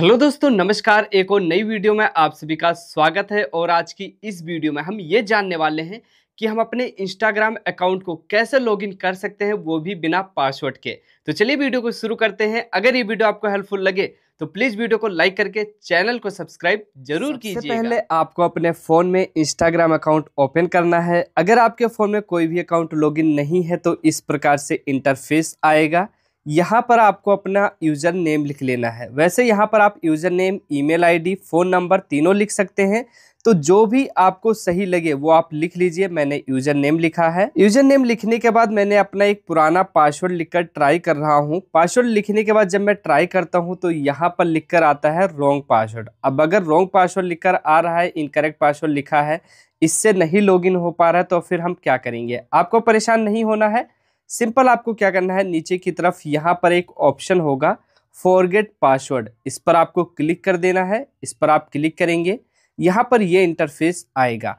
hello दोस्तों नमस्कार एक और नई वीडियो में आप सभी का स्वागत है और आज की इस वीडियो में हम ये जानने वाले हैं कि हम अपने इंस्टाग्राम अकाउंट को कैसे लॉगिन कर सकते हैं वो भी बिना पासवर्ड के तो चलिए वीडियो को शुरू करते हैं अगर ये वीडियो आपको हेल्पफुल लगे तो प्लीज वीडियो को लाइक करके चैनल को सब्सक्राइब जरूर कीजिए पहले आपको अपने फोन में इंस्टाग्राम अकाउंट ओपन करना है अगर आपके फोन में कोई भी अकाउंट लॉगिन नहीं है तो इस प्रकार से इंटरफेस आएगा यहाँ पर आपको अपना यूज़र नेम लिख लेना है वैसे यहाँ पर आप user name email ID phone number तीनों लिख सकते हैं तो जो भी आपको सही लगे वो आप लिख लीजिए मैंने यूज़र नेम लिखा है यूज़र नेम लिखने के बाद मैंने अपना एक पुराना पासवर्ड लिखकर ट्राई कर रहा हूँ पासवर्ड लिखने के बाद जब मैं ट्राई करता हूँ तो यहाँ पर लिखकर आता है रॉन्ग पासवर्ड अब अगर रॉन्ग पासवर्ड लिखकर आ रहा है इनकरेक्ट पासवर्ड लिखा है इससे नहीं लॉगिन हो पा रहा है तो फिर हम क्या करेंगे आपको परेशान नहीं होना है सिंपल आपको क्या करना है नीचे की तरफ यहाँ पर एक ऑप्शन होगा फॉरगेट पासवर्ड इस पर आपको क्लिक कर देना है इस पर आप क्लिक करेंगे यहाँ पर ये इंटरफेस आएगा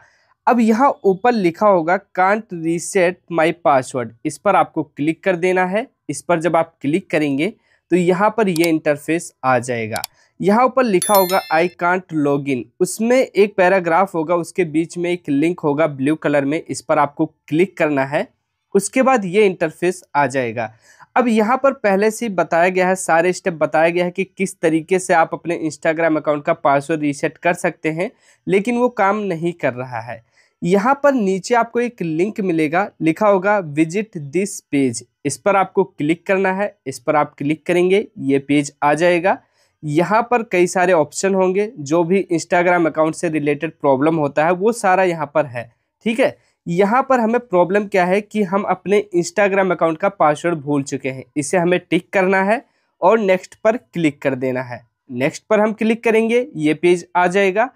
अब यहाँ ऊपर लिखा होगा कांट रीसेट माई पासवर्ड इस पर आपको क्लिक कर देना है इस पर जब आप क्लिक करेंगे तो यहाँ पर ये इंटरफेस आ जाएगा यहाँ ऊपर लिखा होगा आई कांट लॉग इन उसमें एक पैराग्राफ होगा उसके बीच में एक लिंक होगा ब्लू कलर में इस पर आपको क्लिक करना है उसके बाद ये इंटरफेस आ जाएगा अब यहाँ पर पहले से बताया गया है सारे स्टेप बताया गया है कि किस तरीके से आप अपने इंस्टाग्राम अकाउंट का पासवर्ड रीसेट कर सकते हैं लेकिन वो काम नहीं कर रहा है यहाँ पर नीचे आपको एक लिंक मिलेगा लिखा होगा विजिट दिस पेज इस पर आपको क्लिक करना है इस पर आप क्लिक करेंगे ये पेज आ जाएगा यहाँ पर कई सारे ऑप्शन होंगे जो भी इंस्टाग्राम अकाउंट से रिलेटेड प्रॉब्लम होता है वो सारा यहाँ पर है ठीक है यहाँ पर हमें प्रॉब्लम क्या है कि हम अपने इंस्टाग्राम अकाउंट का पासवर्ड भूल चुके हैं इसे हमें टिक करना है और नेक्स्ट पर क्लिक कर देना है नेक्स्ट पर हम क्लिक करेंगे ये पेज आ जाएगा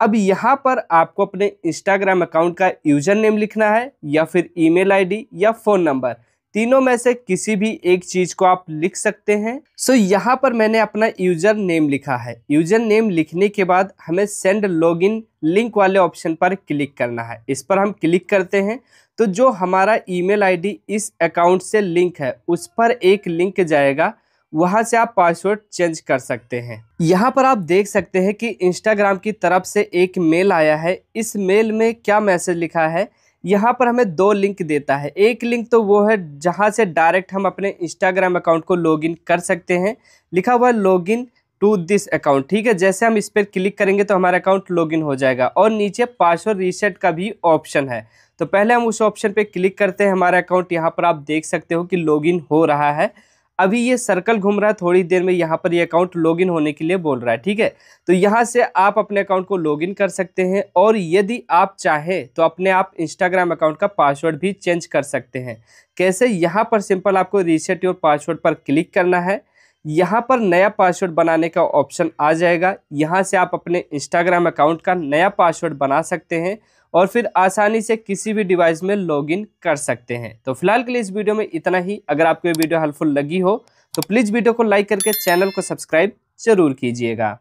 अब यहाँ पर आपको अपने इंस्टाग्राम अकाउंट का यूज़र नेम लिखना है या फिर ईमेल आईडी या फ़ोन नंबर तीनों में से किसी भी एक चीज को आप लिख सकते हैं सो so, यहाँ पर मैंने अपना यूजर नेम लिखा है यूजर नेम लिखने के बाद हमें सेंड लॉगिन लिंक वाले ऑप्शन पर क्लिक करना है इस पर हम क्लिक करते हैं तो जो हमारा ईमेल आईडी इस अकाउंट से लिंक है उस पर एक लिंक जाएगा वहाँ से आप पासवर्ड चेंज कर सकते हैं यहाँ पर आप देख सकते हैं कि इंस्टाग्राम की तरफ से एक मेल आया है इस मेल में क्या मैसेज लिखा है यहाँ पर हमें दो लिंक देता है एक लिंक तो वो है जहाँ से डायरेक्ट हम अपने इंस्टाग्राम अकाउंट को लॉगिन कर सकते हैं लिखा हुआ है लॉगिन टू दिस अकाउंट ठीक है जैसे हम इस पर क्लिक करेंगे तो हमारा अकाउंट लॉगिन हो जाएगा और नीचे पासवर्ड रीसेट का भी ऑप्शन है तो पहले हम उस ऑप्शन पे क्लिक करते हैं हमारा अकाउंट यहाँ पर आप देख सकते हो कि लॉगिन हो रहा है अभी ये सर्कल घूम रहा है थोड़ी देर में यहाँ पर ये अकाउंट लॉगिन होने के लिए बोल रहा है ठीक है तो यहाँ से आप अपने अकाउंट को लॉगिन कर सकते हैं और यदि आप चाहें तो अपने आप इंस्टाग्राम अकाउंट का पासवर्ड भी चेंज कर सकते हैं कैसे यहाँ पर सिंपल आपको रीसेट योर पासवर्ड पर क्लिक करना है यहाँ पर नया पासवर्ड बनाने का ऑप्शन आ जाएगा यहाँ से आप अपने इंस्टाग्राम अकाउंट का नया पासवर्ड बना सकते हैं और फिर आसानी से किसी भी डिवाइस में लॉगिन कर सकते हैं तो फिलहाल के लिए इस वीडियो में इतना ही अगर आपको ये वीडियो हेल्पफुल लगी हो तो प्लीज़ वीडियो को लाइक करके चैनल को सब्सक्राइब जरूर कीजिएगा